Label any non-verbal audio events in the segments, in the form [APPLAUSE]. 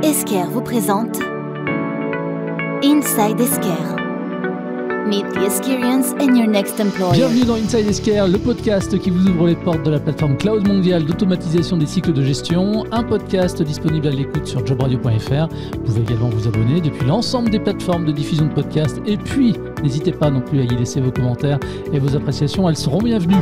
Esker vous présente Inside Esker. Meet the experience and your next employer. Bienvenue dans Inside Esquire, le podcast qui vous ouvre les portes de la plateforme cloud mondiale d'automatisation des cycles de gestion. Un podcast disponible à l'écoute sur jobradio.fr. Vous pouvez également vous abonner depuis l'ensemble des plateformes de diffusion de podcasts. Et puis, n'hésitez pas non plus à y laisser vos commentaires et vos appréciations. Elles seront bienvenues.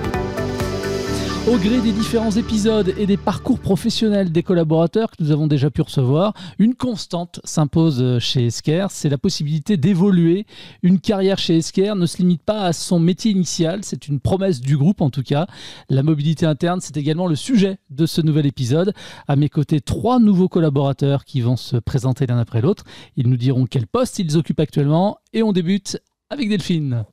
Au gré des différents épisodes et des parcours professionnels des collaborateurs que nous avons déjà pu recevoir, une constante s'impose euh, chez Esker, c'est la possibilité d'évoluer. Une carrière chez Esker ne se limite pas à son métier initial, c'est une promesse du groupe en tout cas. La mobilité interne, c'est également le sujet de ce nouvel épisode. À mes côtés, trois nouveaux collaborateurs qui vont se présenter l'un après l'autre. Ils nous diront quel poste ils occupent actuellement et on débute avec Delphine.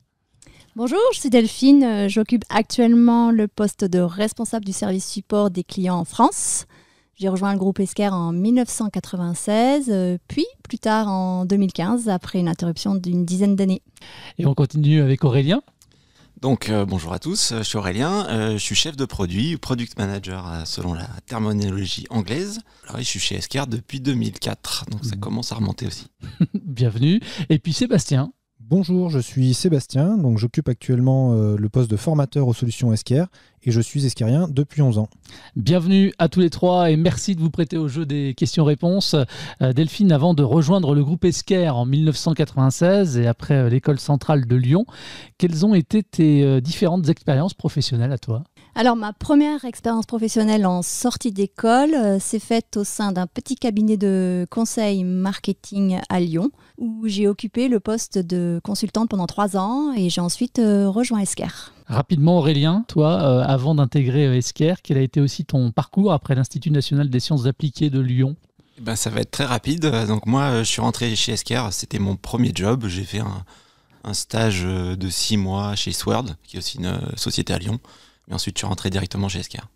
Bonjour, je suis Delphine. Euh, j'occupe actuellement le poste de responsable du service support des clients en France. J'ai rejoint le groupe Esquerre en 1996, euh, puis plus tard en 2015, après une interruption d'une dizaine d'années. Et on continue avec Aurélien. Donc euh, bonjour à tous, je suis Aurélien, je suis chef de produit, product manager selon la terminologie anglaise. Alors, je suis chez Esker depuis 2004, donc ça mmh. commence à remonter aussi. [LAUGHS] Bienvenue. Et puis Sébastien. Bonjour, je suis Sébastien, donc j'occupe actuellement euh, le poste de formateur aux solutions Esquerre et je suis esquirien depuis 11 ans. Bienvenue à tous les trois et merci de vous prêter au jeu des questions-réponses. Euh, Delphine, avant de rejoindre le groupe Esquire en 1996 et après euh, l'école centrale de Lyon, quelles ont été tes différentes expériences professionnelles à toi alors ma première expérience professionnelle en sortie d'école euh, s'est faite au sein d'un petit cabinet de conseil marketing à Lyon où j'ai occupé le poste de consultante pendant trois ans et j'ai ensuite euh, rejoint Esker. Rapidement Aurélien, toi, euh, avant d'intégrer Esker, quel a été aussi ton parcours après l'Institut national des sciences appliquées de Lyon eh ben, ça va être très rapide. Donc moi, je suis rentré chez Esker, c'était mon premier job. J'ai fait un, un, stage de six mois chez Sword, qui est aussi une société à Lyon. Et ensuite tu rentrais directement chez Esquerre.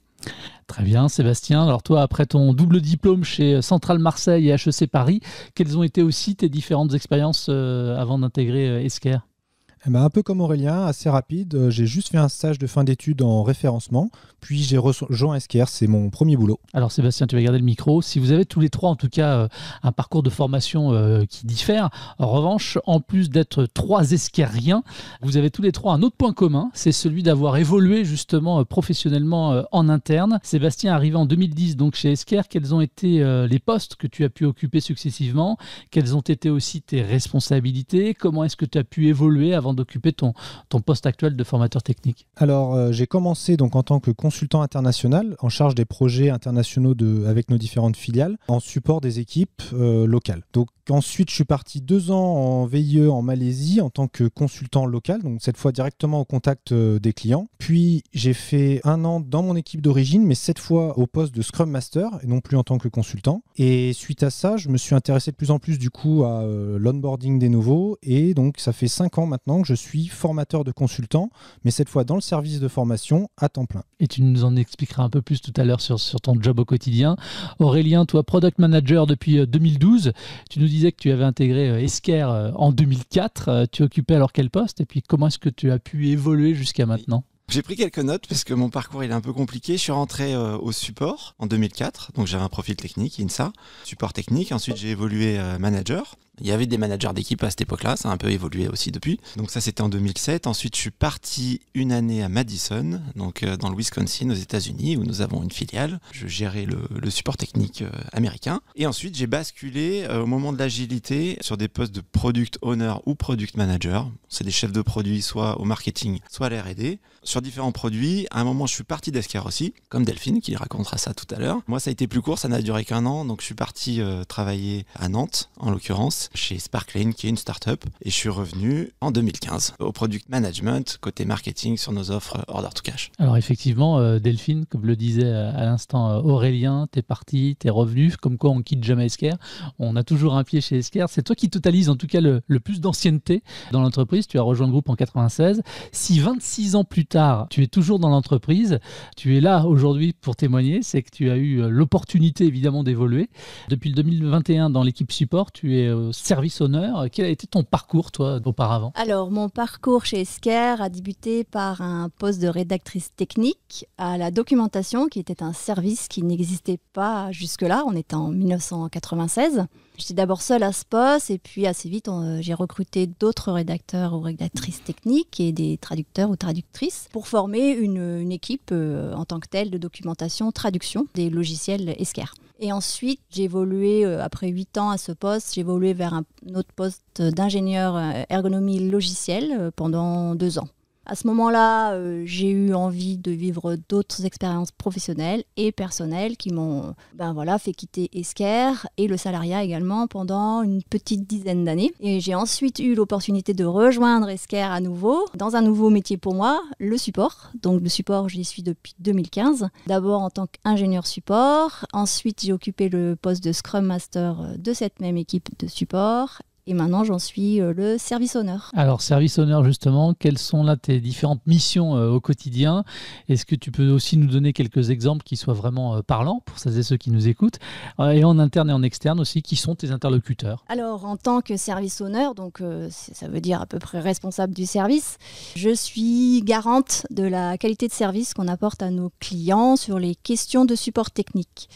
Très bien, Sébastien. Alors toi, après ton double diplôme chez euh, Centrale Marseille et HEC Paris, quelles ont été aussi tes différentes expériences euh, avant d'intégrer Esquerre euh, eh ben, un peu comme Aurélien, assez rapide. Euh, j'ai juste fait un stage de fin d'études en référencement, puis j'ai rejoint Esquerre, c'est mon premier boulot. Alors Sébastien, tu vas garder le micro. Si vous avez tous les trois, en tout cas, euh, un parcours de formation euh, qui diffère, en revanche, en plus d'être trois esquerriens, vous avez tous les trois un autre point commun, c'est celui d'avoir évolué justement professionnellement en interne. Sébastien, arrivé en 2010 donc chez Esquerre, quels ont été les postes que tu as pu occuper successivement Quelles ont été aussi tes responsabilités Comment est-ce que tu as pu évoluer avant d'occuper ton, ton poste actuel de formateur technique Alors, euh, j'ai commencé donc en tant que consultant international en charge des projets internationaux de, avec nos différentes filiales en support des équipes euh, locales. Donc, ensuite, je suis parti deux ans en VIE en Malaisie en tant que consultant local, donc cette fois directement au contact euh, des clients. Puis, j'ai fait un an dans mon équipe d'origine, mais cette fois au poste de Scrum Master et non plus en tant que consultant. Et suite à ça, je me suis intéressé de plus en plus du coup à l'onboarding des nouveaux et donc ça fait cinq ans maintenant je suis formateur de consultant, mais cette fois dans le service de formation à temps plein. Et tu nous en expliqueras un peu plus tout à l'heure sur, ton job au quotidien. Aurélien, toi, product manager depuis 2012, euh, tu nous disais que tu avais intégré euh, Esquerre euh, en 2004. Tu occupais alors quel poste et puis comment est-ce que tu as pu évoluer jusqu'à maintenant j'ai pris quelques notes parce que mon parcours est un peu compliqué. Je suis rentré au support en 2004, donc j'avais un profil technique, INSA, support technique. Ensuite j'ai évolué manager. Il y avait des managers d'équipe à cette époque-là, ça a un peu évolué aussi depuis. Donc ça c'était en 2007. Ensuite je suis parti une année à Madison, donc euh, dans le Wisconsin aux États-Unis, où nous avons une filiale. Je gérais le, support technique euh, américain. Et ensuite j'ai basculé euh, au moment de l'agilité sur des postes de product owner ou product manager. C'est des chefs de produits soit au marketing, soit à l'R&D. Sur différents produits, à un moment je suis parti d'Escar aussi, comme Delphine qui racontera ça tout à l'heure. Moi ça a été plus court, ça n'a duré qu'un an, donc je suis parti travailler à Nantes en l'occurrence chez Sparkline, qui est une start-up. Et je suis revenu en 2015 au product management, côté marketing sur nos offres order to cash. Alors, effectivement, euh, Delphine, comme le disait euh, à l'instant euh, Aurélien, t'es parti, t'es revenu, comme quoi on quitte jamais Esker. On a toujours un pied chez Esker. C'est toi qui totalise en tout cas le, le plus d'ancienneté dans l'entreprise. Tu as rejoint le groupe en 96. Si 26 ans plus tard, tu es toujours dans l'entreprise, tu es là aujourd'hui pour témoigner, c'est que tu as eu l'opportunité évidemment d'évoluer. Depuis le 2021, dans l'équipe support, tu es au service honneur. Quel a été ton parcours, toi, auparavant Alors, mon parcours chez Esker a débuté par un poste de rédactrice technique à la documentation, qui était un service qui n'existait pas jusque-là. On était en 1996. J'étais d'abord seule à ce poste et puis assez vite euh, j'ai recruté d'autres rédacteurs ou rédactrices techniques et des traducteurs ou traductrices pour former une, équipe euh, en tant que telle de documentation, traduction des logiciels Esker. Et ensuite, j'ai évolué, euh, après huit ans à ce poste, j'ai évolué vers un, un autre poste d'ingénieur euh, ergonomie logicielle euh, pendant deux ans. À ce moment-là, euh, j'ai eu envie de vivre d'autres expériences professionnelles et personnelles qui m'ont ben voilà, fait quitter Esquerre et le salariat également pendant une petite dizaine d'années. Et j'ai ensuite eu l'opportunité de rejoindre Esquerre à nouveau dans un nouveau métier pour moi, le support. Donc le support, j'y suis depuis 2015. D'abord en tant qu'ingénieur support, ensuite j'ai occupé le poste de Scrum Master de cette même équipe de support et maintenant, j'en suis euh, le service honneur. Alors, service honneur, justement, quelles sont là tes différentes missions euh, au quotidien Est-ce que tu peux aussi nous donner quelques exemples qui soient vraiment euh, parlants pour celles et ceux qui nous écoutent Et en interne et en externe aussi, qui sont tes interlocuteurs Alors, en tant que service honneur, donc ça veut dire à peu près responsable du service, je suis garante de la qualité de service qu'on apporte à nos clients sur les questions de support technique.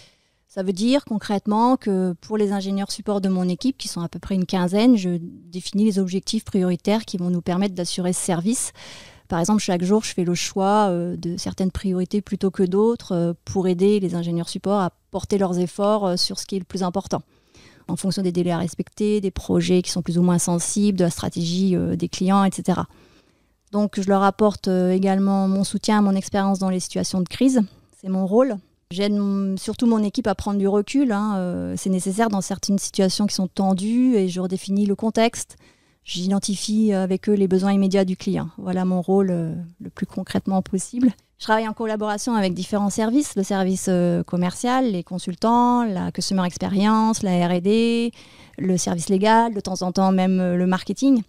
Ça veut dire concrètement que pour les ingénieurs support de mon équipe, qui sont à peu près une quinzaine, je définis les objectifs prioritaires qui vont nous permettre d'assurer ce service. Par exemple, chaque jour, je fais le choix euh, de certaines priorités plutôt que d'autres euh, pour aider les ingénieurs support à porter leurs efforts euh, sur ce qui est le plus important en fonction des délais à respecter, des projets qui sont plus ou moins sensibles, de la stratégie des clients, etc. Donc je leur apporte également mon soutien, mon expérience dans les situations de crise. C'est mon rôle. J'aide surtout mon équipe à prendre du recul. Hein, euh, c'est nécessaire dans certaines situations qui sont tendues et je redéfinis le contexte. J'identifie avec eux les besoins immédiats du client. Voilà mon rôle euh, le plus concrètement possible. Je travaille en collaboration avec différents services, le service euh, commercial, les consultants, la customer experience, la RD, le service légal, de temps en temps même le marketing.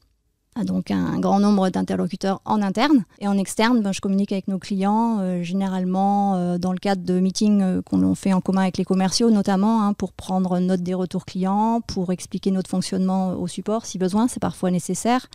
Ah, donc un, grand nombre d'interlocuteurs en interne. Et en externe, ben, je communique avec nos clients, euh, généralement euh, dans le cadre de meetings euh, qu'on fait en commun avec les commerciaux, notamment hein, pour prendre note des retours clients, pour expliquer notre fonctionnement au support si besoin, c'est parfois nécessaire,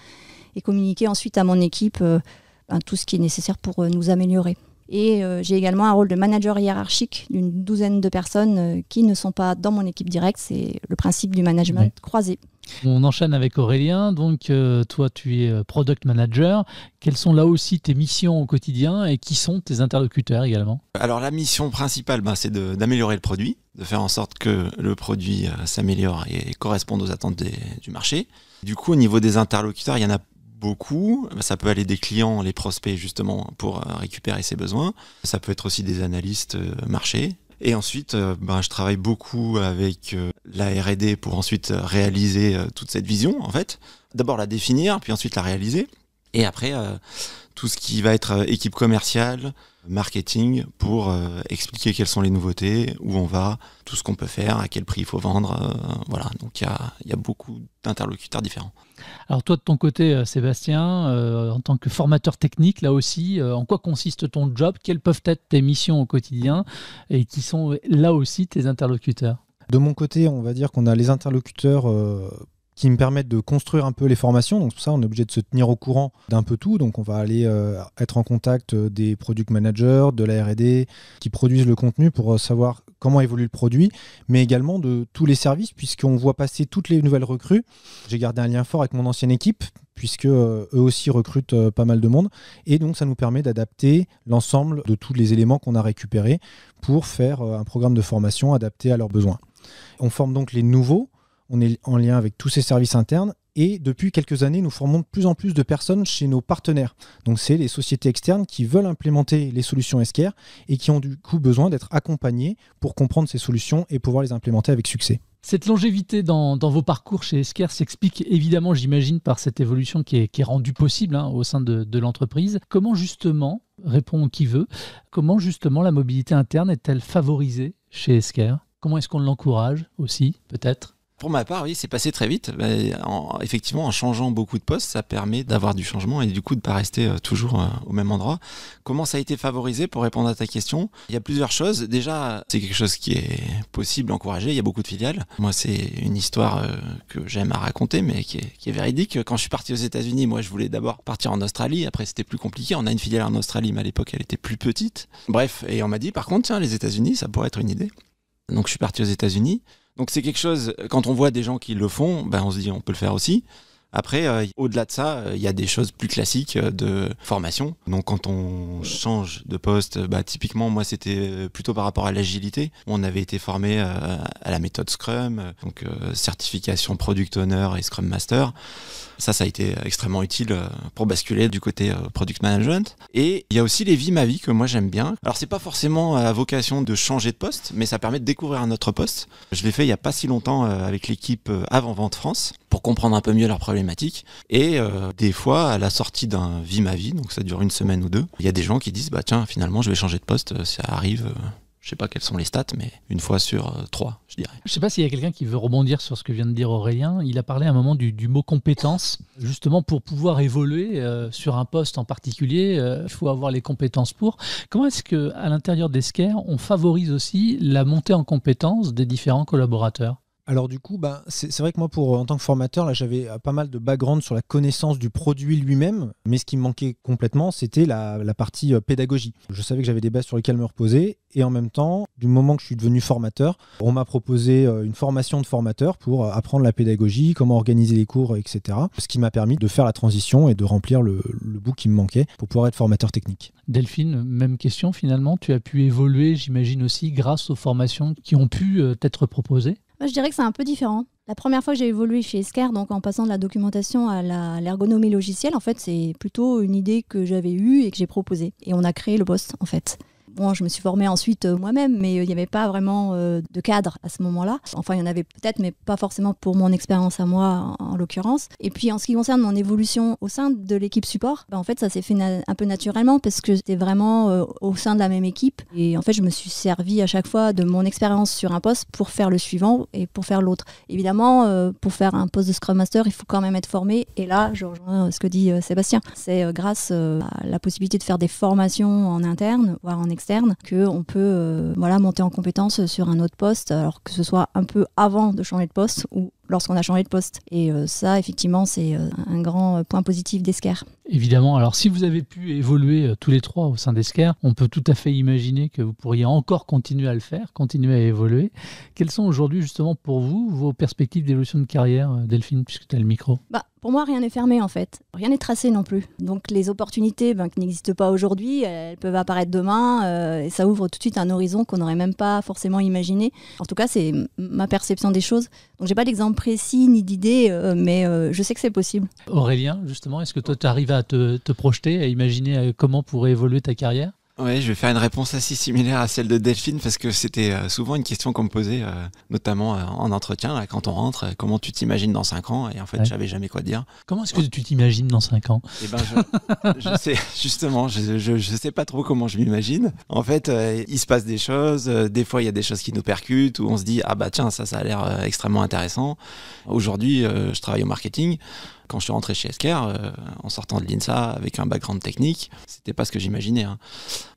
et communiquer ensuite à mon équipe ben, tout ce qui est nécessaire pour nous améliorer. Et euh, j'ai également un rôle de manager hiérarchique d'une douzaine de personnes euh, qui ne sont pas dans mon équipe directe. C'est le principe du management croisé. On enchaîne avec Aurélien. Donc, euh, toi, tu es product manager. Quelles sont là aussi tes missions au quotidien et qui sont tes interlocuteurs également Alors, la mission principale, ben, c'est d'améliorer le produit, de faire en sorte que le produit s'améliore et, corresponde aux attentes du marché. Du coup, au niveau des interlocuteurs, il y en a beaucoup. Ça peut aller des clients, les prospects justement, pour euh, récupérer ses besoins. Ça peut être aussi des analystes euh, marché. Et ensuite, euh, ben, je travaille beaucoup avec la R&D pour ensuite réaliser toute cette vision, en fait. D'abord la définir, puis ensuite la réaliser. Et après, tout ce qui va être équipe commerciale, marketing, pour expliquer quelles sont les nouveautés, où on va, tout ce qu'on peut faire, à quel prix il faut vendre. voilà, donc il y a beaucoup d'interlocuteurs différents. Alors toi de ton côté, euh, Sébastien, euh, en tant que formateur technique, là aussi, euh, en quoi consiste ton job Quelles peuvent être tes missions au quotidien et qui sont là aussi tes interlocuteurs de mon côté, on va dire qu'on a les interlocuteurs qui me permettent de construire un peu les formations. Donc, pour ça, on est obligé de se tenir au courant d'un peu tout. Donc, on va aller euh, être en contact euh, des product managers, de la RD, qui produisent le contenu pour euh, savoir comment évolue le produit, mais également de tous les services, puisqu'on voit passer toutes les nouvelles recrues. J'ai gardé un lien fort avec mon ancienne équipe, puisque eux aussi recrutent pas mal de monde. Et donc, ça nous permet d'adapter l'ensemble de tous les éléments qu'on a récupérés pour faire un programme de formation adapté à leurs besoins. On forme donc les nouveaux on est en lien avec tous ces services internes et depuis quelques années, nous formons de plus en plus de personnes chez nos partenaires. Donc, c'est les sociétés externes qui veulent implémenter les solutions Esquire et qui ont du coup besoin d'être accompagnées pour comprendre ces solutions et pouvoir les implémenter avec succès. Cette longévité dans, vos parcours chez Esquire s'explique évidemment, j'imagine, par cette évolution qui est, rendue possible hein, au sein de, l'entreprise. Comment justement, répond qui veut, comment justement la mobilité interne est-elle favorisée chez Esquire Comment est-ce qu'on l'encourage aussi, peut-être pour ma part, oui, c'est passé très vite. Bah, en, effectivement, en changeant beaucoup de postes, ça permet d'avoir du changement et du coup de ne pas rester euh, toujours euh, au même endroit. Comment ça a été favorisé pour répondre à ta question Il y a plusieurs choses. Déjà, c'est quelque chose qui est possible, encouragé. Il y a beaucoup de filiales. Moi, c'est une histoire euh, que j'aime à raconter, mais qui est, qui est, véridique. Quand je suis parti aux États-Unis, moi, je voulais d'abord partir en Australie. Après, c'était plus compliqué. On a une filiale en Australie, mais à l'époque, elle était plus petite. Bref, et on m'a dit, par contre, tiens, les États-Unis, ça pourrait être une idée. Donc, je suis parti aux États-Unis. Donc c'est quelque chose, quand on voit des gens qui le font, ben on se dit on peut le faire aussi. Après, euh, au-delà de ça, euh, il y a des choses plus classiques euh, de formation. Donc, quand on change de poste, bah, typiquement, moi, c'était plutôt par rapport à l'agilité. On avait été formé à la méthode Scrum, donc certification Product Owner et Scrum Master. Ça, ça a été extrêmement utile euh, pour basculer du côté euh, product management. Et il y a aussi les vies ma vie que moi j'aime bien. Alors c'est pas forcément à euh, vocation de changer de poste, mais ça permet de découvrir un autre poste. Je l'ai fait il y a pas si longtemps avec l'équipe Avant Vente France pour comprendre un peu mieux leurs problématiques. Et des fois, à la sortie d'un vie ma vie, donc ça dure une semaine ou deux, il y a des gens qui disent bah tiens finalement je vais changer de poste, ça arrive. Je sais pas quelles sont les stats, mais une fois sur euh, trois, je dirais. Je sais pas s'il y a quelqu'un qui veut rebondir sur ce que vient de dire Aurélien. Il a parlé à un moment du, mot compétence. Justement, pour pouvoir évoluer euh, sur un poste en particulier, euh, il faut avoir les compétences pour. Comment est-ce que à l'intérieur d'Esquerre, on favorise aussi la montée en compétence des différents collaborateurs alors du coup, ben, c'est vrai que moi, pour en tant que formateur, là, j'avais euh, pas mal de background sur la connaissance du produit lui-même, mais ce qui me manquait complètement, c'était la, la, partie euh, pédagogie. Je savais que j'avais des bases sur lesquelles me reposer, et en même temps, du moment que je suis devenu formateur, on m'a proposé euh, une formation de formateur pour apprendre la pédagogie, comment organiser les cours, etc. Ce qui m'a permis de faire la transition et de remplir le, le bout qui me manquait pour pouvoir être formateur technique. Delphine, même question finalement, tu as pu évoluer, j'imagine aussi, grâce aux formations qui ont pu t'être proposées moi, je dirais que c'est un peu différent. La première fois que j'ai évolué chez Scare, donc en passant de la documentation à l'ergonomie logicielle, en fait, c'est plutôt une idée que j'avais eue et que j'ai proposée. Et on a créé le poste, en fait. Bon, je me suis formée ensuite euh, moi-même, mais euh, il n'y avait pas vraiment euh, de cadre à ce moment-là. Enfin, il y en avait peut-être, mais pas forcément pour mon expérience à moi, en, l'occurrence. Et puis, en ce qui concerne mon évolution au sein de l'équipe support, bah, en fait, ça s'est fait un peu naturellement parce que j'étais vraiment au sein de la même équipe. Et en fait, je me suis servi à chaque fois de mon expérience sur un poste pour faire le suivant et pour faire l'autre. Évidemment, pour faire un poste de Scrum Master, il faut quand même être formé. Et là, je rejoins ce que dit Sébastien. C'est grâce à la possibilité de faire des formations en interne, voire en externe que on peut euh, voilà, monter en compétence sur un autre poste, alors que ce soit un peu avant de changer de poste ou lorsqu'on a changé de poste. Et euh, ça, effectivement, c'est euh, un grand point positif d'Esquer. Évidemment, alors si vous avez pu évoluer tous les trois au sein d'Esquer, on peut tout à fait imaginer que vous pourriez encore continuer à le faire, continuer à évoluer. Quelles sont aujourd'hui justement pour vous vos perspectives d'évolution de carrière, Delphine, puisque tu as le micro bah, pour moi, rien n'est fermé en fait. Rien n'est tracé non plus. Donc les opportunités ben, qui n'existent pas aujourd'hui, elles peuvent apparaître demain euh, et ça ouvre tout de suite un horizon qu'on n'aurait même pas forcément imaginé. En tout cas, c'est ma perception des choses. Donc j'ai pas d'exemple précis ni d'idée, euh, mais euh, je sais que c'est possible. Aurélien, justement, est-ce que toi tu arrives à te projeter, à imaginer comment pourrait évoluer ta carrière oui, je vais faire une réponse assez similaire à celle de Delphine parce que c'était euh, souvent une question qu'on me posait, euh, notamment euh, en entretien, quand on rentre, comment tu t'imagines dans cinq ans Et en fait, je j'avais jamais quoi dire. Comment est-ce que tu t'imagines dans 5 ans Eh ben, je, sais, [LAUGHS] justement, je, sais pas trop comment je m'imagine. En fait, il se passe des choses, des fois il y a des choses qui nous percutent, où on se dit, ah bah tiens, ça, ça a l'air extrêmement intéressant. Aujourd'hui, je travaille au marketing. Quand je suis rentré chez Esker, euh, en sortant de l'INSA avec un background technique, c'était pas ce que j'imaginais. Hein.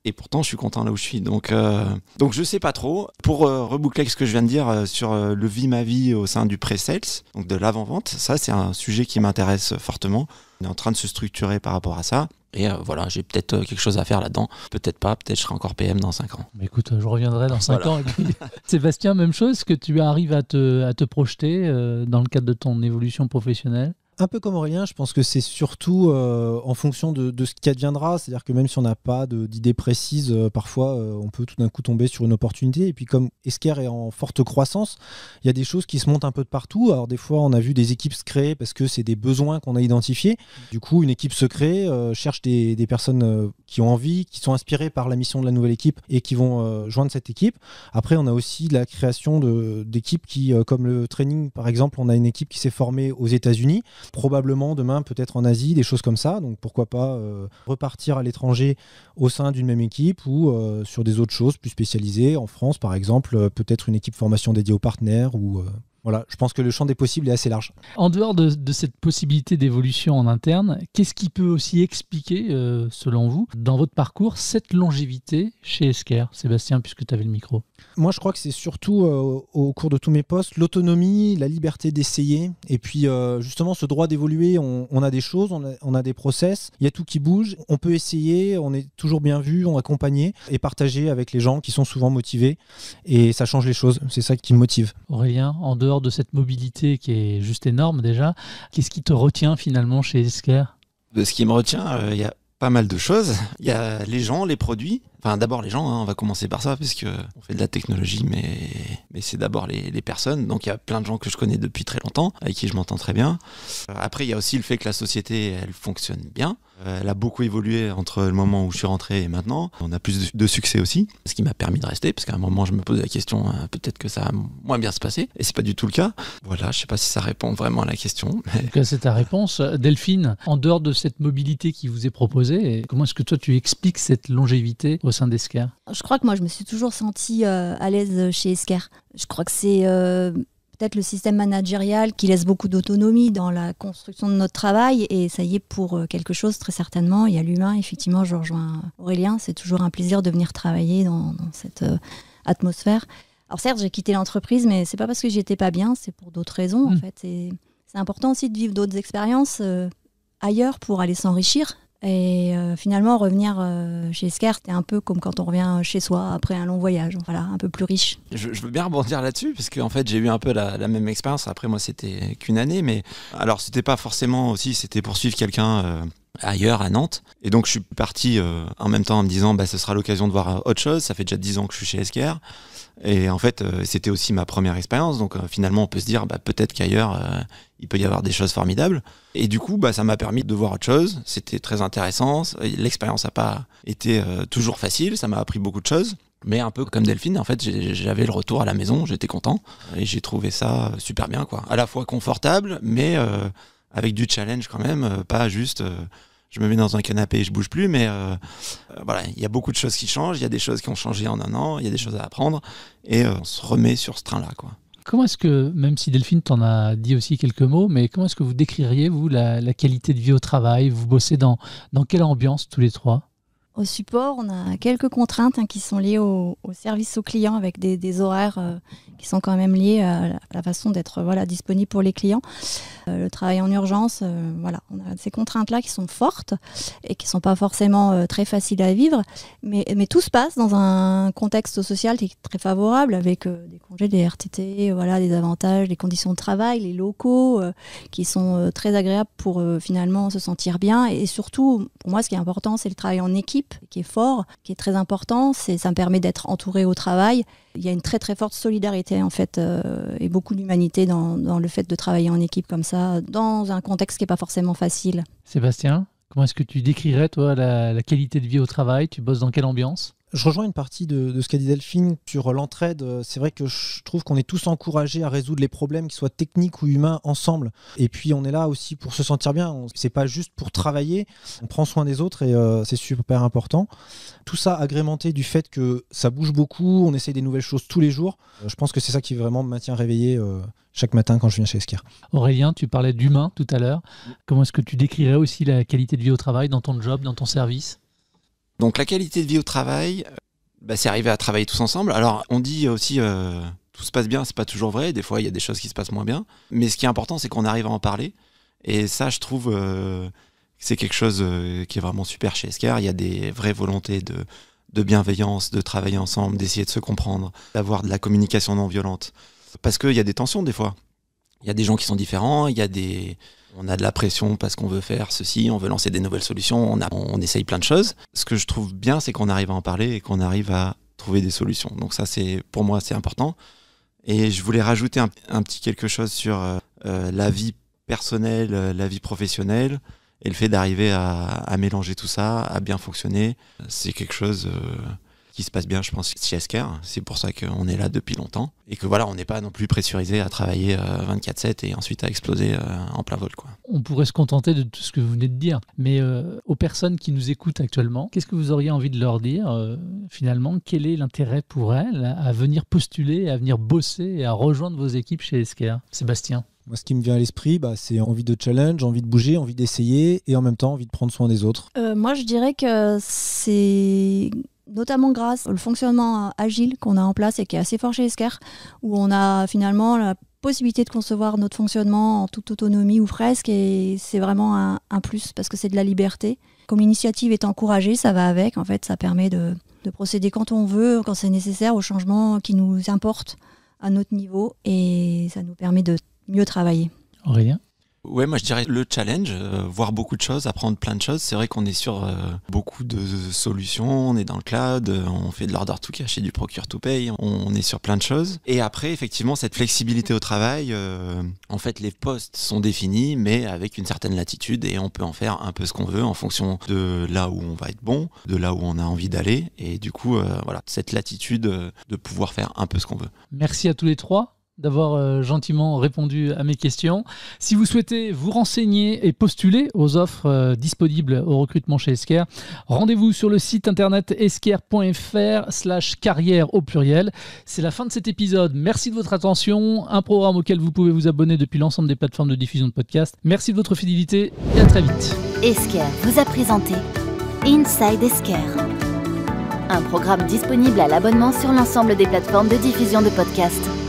Et pourtant, je suis content là où je suis. Donc, euh, donc je sais pas trop. Pour euh, reboucler ce que je viens de dire euh, sur le vie ma vie au sein du pré-sales, donc de l'avant-vente, ça, c'est un sujet qui m'intéresse fortement. On est en train de se structurer par rapport à ça. Et voilà, j'ai peut-être quelque chose à faire là-dedans. Peut-être pas, peut-être je serai encore PM dans cinq ans. écoute, je reviendrai dans 5 ans. [LAUGHS] Sébastien, même chose, que tu arrives à te, à te projeter dans le cadre de ton évolution professionnelle un peu comme Aurélien, je pense que c'est surtout euh, en fonction de, ce qui adviendra. C'est-à-dire que même si on n'a pas d'idées précises, euh, parfois euh, on peut tout d'un coup tomber sur une opportunité. Et puis comme Esker est en forte croissance, il y a des choses qui se montent un peu de partout. Alors des fois, on a vu des équipes se créer parce que c'est des besoins qu'on a identifiés. Du coup, une équipe se crée, cherche des, des personnes qui ont envie, qui sont inspirées par la mission de la nouvelle équipe et qui vont joindre cette équipe. Après, on a aussi la création d'équipes qui, comme le training par exemple, on a une équipe qui s'est formée aux États-Unis probablement demain peut-être en Asie, des choses comme ça. Donc pourquoi pas euh, repartir à l'étranger au sein d'une même équipe ou euh, sur des autres choses plus spécialisées. En France, par exemple, euh, peut-être une équipe formation dédiée aux partenaires ou voilà, je pense que le champ des possibles est assez large. En dehors de, cette possibilité d'évolution en interne, qu'est-ce qui peut aussi expliquer, euh, selon vous, dans votre parcours, cette longévité chez Esquerre Sébastien, puisque tu avais le micro. Moi, je crois que c'est surtout euh, au cours de tous mes postes, l'autonomie, la liberté d'essayer, et puis euh, justement ce droit d'évoluer. On, a des choses, on a, des process, il y a tout qui bouge, on peut essayer, on est toujours bien vu, on accompagné et partagé avec les gens qui sont souvent motivés, et ça change les choses. C'est ça qui me motive. Aurélien, en dehors de cette mobilité qui est juste énorme déjà, qu'est-ce qui te retient finalement chez Esker Ce qui me retient, il euh, y a pas mal de choses. Il y a les gens, les produits. Enfin, d'abord les gens, hein, on va commencer par ça, parce que on fait de la technologie, mais, mais c'est d'abord les, les, personnes. Donc il y a plein de gens que je connais depuis très longtemps, avec qui je m'entends très bien. Euh, après, il y a aussi le fait que la société, elle fonctionne bien. Euh, elle a beaucoup évolué entre le moment où je suis rentré et maintenant. On a plus de succès aussi, ce qui m'a permis de rester, parce qu'à un moment, je me posais la question, euh, peut-être que ça a moins bien se passer, et c'est pas du tout le cas. Voilà, je sais pas si ça répond vraiment à la question. Mais... C'est ta réponse. Delphine, en dehors de cette mobilité qui vous est proposée, comment est-ce que toi tu expliques cette longévité au sein d'Esquerre Je crois que moi, je me suis toujours sentie euh, à l'aise chez Esker. Je crois que c'est peut-être le système managérial qui laisse beaucoup d'autonomie dans la construction de notre travail. Et ça y est, pour euh, quelque chose, très certainement, il y a l'humain. Effectivement, je rejoins Aurélien. C'est toujours un plaisir de venir travailler dans, cette euh, atmosphère. Alors certes, j'ai quitté l'entreprise, mais c'est pas parce que j'étais pas bien, c'est pour d'autres raisons en mm. fait. C'est important aussi de vivre d'autres expériences euh, ailleurs pour aller s'enrichir et euh, finalement, revenir euh, chez Sker, c'était un peu comme quand on revient euh, chez soi après un long voyage, hein, voilà, un peu plus riche. Je, veux bien rebondir là-dessus, parce qu'en en fait, j'ai eu un peu la, la même expérience. Après, moi, c'était qu'une année, mais alors, c'était pas forcément aussi, c'était poursuivre quelqu'un ailleurs à Nantes. Et donc je suis parti euh, en même temps en me disant bah, ce sera l'occasion de voir euh, autre chose, ça fait déjà 10 ans que je suis chez SKR. Et en fait euh, c'était aussi ma première expérience, donc finalement on peut se dire bah, peut-être qu'ailleurs il peut y avoir des choses formidables. Et du coup bah, ça m'a permis de voir autre chose, c'était très intéressant, l'expérience n'a pas été toujours facile, ça m'a appris beaucoup de choses. Mais un peu comme Delphine, en fait, j'avais le retour à la maison, j'étais content et j'ai trouvé ça super bien, quoi. À la fois confortable, mais avec du challenge quand même, euh, pas juste euh, je me mets dans un canapé et je bouge plus, mais euh, voilà, il y a beaucoup de choses qui changent, il y a des choses qui ont changé en un an, il y a des choses à apprendre, et on se remet sur ce train-là. quoi. Comment est-ce que, même si Delphine t'en a dit aussi quelques mots, mais comment est-ce que vous décririez, vous, la, la qualité de vie au travail Vous bossez dans, dans quelle ambiance tous les trois au support, on a quelques contraintes hein, qui sont liées au, au, service aux clients avec des, horaires euh, qui sont quand même liés euh, à la, façon d'être euh, voilà, disponible pour les clients. le travail en urgence, voilà, on a ces contraintes-là qui sont fortes et qui ne sont pas forcément très faciles à vivre, mais, tout se passe dans un contexte social qui est très favorable avec des congés, des RTT, voilà, des avantages, des conditions de travail, les locaux qui sont très agréables pour finalement se sentir bien et surtout, pour moi, ce qui est important, c'est le travail en équipe qui est fort, qui est très important. C'est, ça me permet d'être entouré au travail. Il y a une très très forte solidarité en fait euh, et beaucoup d'humanité dans, le fait de travailler en équipe comme ça, dans un contexte qui n'est pas forcément facile. Sébastien, Comment est-ce que tu décrirais, toi, la, qualité de vie au travail Tu bosses dans quelle ambiance je rejoins une partie de, ce qu'a dit Delphine sur l'entraide. C'est vrai que je trouve qu'on est tous encouragés à résoudre les problèmes, qu'ils soient techniques ou humains, ensemble. Et puis on est là aussi pour se sentir bien. C'est pas juste pour travailler. On prend soin des autres et euh, c'est super important. Tout ça agrémenté du fait que ça bouge beaucoup, on essaye des nouvelles choses tous les jours. Euh, je pense que c'est ça qui vraiment me maintient réveillé euh, chaque matin quand je viens chez Esquire. Aurélien, tu parlais d'humain tout à l'heure. Comment est-ce que tu décrirais aussi la qualité de vie au travail dans ton job, dans ton service donc la qualité de vie au travail, euh, bah, c'est arriver à travailler tous ensemble. Alors on dit aussi euh, tout se passe bien, c'est pas toujours vrai. Des fois il y a des choses qui se passent moins bien. Mais ce qui est important, c'est qu'on arrive à en parler. Et ça, je trouve, euh, que c'est quelque chose qui est vraiment super chez Escar. Il y a des vraies volontés de, de bienveillance, de travailler ensemble, d'essayer de se comprendre, d'avoir de la communication non violente. Parce qu'il y a des tensions des fois. Il y a des gens qui sont différents, il y a des, on a de la pression parce qu'on veut faire ceci, on veut lancer des nouvelles solutions, on, essaye plein de choses. Ce que je trouve bien, c'est qu'on arrive à en parler et qu'on arrive à trouver des solutions. Donc ça, c'est pour moi, c'est important. Et je voulais rajouter un, petit quelque chose sur euh, euh, la vie personnelle, euh, la vie professionnelle et le fait d'arriver à, mélanger tout ça, à bien fonctionner. C'est quelque chose qui se passe bien, je pense, chez Esker. C'est pour ça qu'on est là depuis longtemps. Et que voilà, on n'est pas non plus pressurisé à travailler 24-7 euh, et ensuite à exploser euh, en plein vol. Quoi. On pourrait se contenter de tout ce que vous venez de dire. Mais euh, aux personnes qui nous écoutent actuellement, qu'est-ce que vous auriez envie de leur dire finalement Quel est l'intérêt pour elles à venir postuler, à venir bosser et à rejoindre vos équipes chez Esker Sébastien moi, ce qui me vient à l'esprit, bah, c'est envie de challenge, envie de bouger, envie d'essayer et en même temps envie de prendre soin des autres. moi, je dirais que c'est notamment grâce au fonctionnement euh, agile qu'on a en place et qui est assez fort chez Esker, où on a finalement la possibilité de concevoir notre fonctionnement en toute autonomie ou presque, et c'est vraiment un, plus parce que c'est de la liberté. Comme l'initiative est encouragée, ça va avec, en fait, ça permet de, de procéder quand on veut, quand c'est nécessaire, aux changements qui nous importent à notre niveau, et ça nous permet de mieux travailler. Aurélien Ouais, moi je dirais le challenge, euh, voir beaucoup de choses, apprendre plein de choses. C'est vrai qu'on est sur euh, beaucoup de solutions, on est dans le cloud, euh, on fait de l'order to cash et du procure to pay, on est sur plein de choses. Et après, effectivement, cette flexibilité au travail, en fait, les postes sont définis, mais avec une certaine latitude et on peut en faire un peu ce qu'on veut en fonction de là où on va être bon, de là où on a envie d'aller. Et du coup, voilà, cette latitude de pouvoir faire un peu ce qu'on veut. Merci à tous les trois d'avoir euh, gentiment répondu à mes questions. Si vous souhaitez vous renseigner et postuler aux offres euh, disponibles au recrutement chez Esquire, rendez-vous sur le site internet esquire.fr slash carrière au pluriel. C'est la fin de cet épisode. Merci de votre attention. Un programme auquel vous pouvez vous abonner depuis l'ensemble des plateformes de diffusion de podcasts. Merci de votre fidélité et à très vite. Esquire vous a présenté Inside Esquire, un programme disponible à l'abonnement sur l'ensemble des plateformes de diffusion de podcasts.